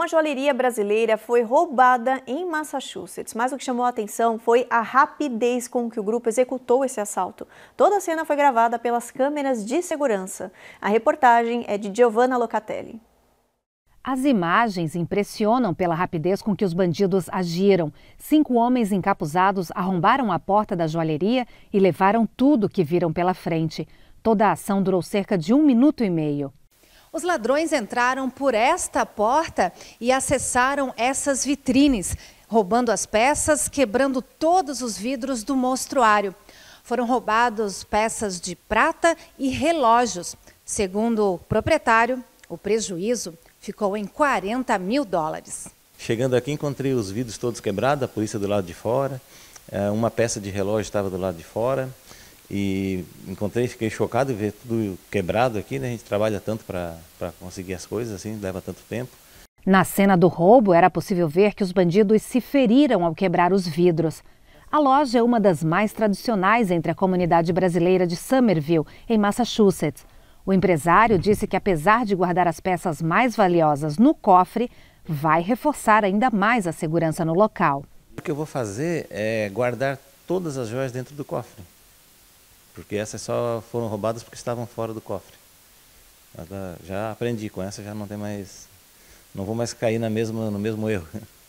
Uma joalheria brasileira foi roubada em Massachusetts, mas o que chamou a atenção foi a rapidez com que o grupo executou esse assalto. Toda a cena foi gravada pelas câmeras de segurança. A reportagem é de Giovanna Locatelli. As imagens impressionam pela rapidez com que os bandidos agiram. Cinco homens encapuzados arrombaram a porta da joalheria e levaram tudo que viram pela frente. Toda a ação durou cerca de um minuto e meio. Os ladrões entraram por esta porta e acessaram essas vitrines, roubando as peças, quebrando todos os vidros do mostruário. Foram roubados peças de prata e relógios. Segundo o proprietário, o prejuízo ficou em 40 mil dólares. Chegando aqui, encontrei os vidros todos quebrados, a polícia do lado de fora, é, uma peça de relógio estava do lado de fora, e encontrei, fiquei chocado de ver tudo quebrado aqui, né? A gente trabalha tanto para conseguir as coisas, assim, leva tanto tempo. Na cena do roubo, era possível ver que os bandidos se feriram ao quebrar os vidros. A loja é uma das mais tradicionais entre a comunidade brasileira de Somerville, em Massachusetts. O empresário disse que, apesar de guardar as peças mais valiosas no cofre, vai reforçar ainda mais a segurança no local. O que eu vou fazer é guardar todas as joias dentro do cofre. Porque essas só foram roubadas porque estavam fora do cofre. já aprendi com essa, já não tem mais. Não vou mais cair na mesma, no mesmo erro.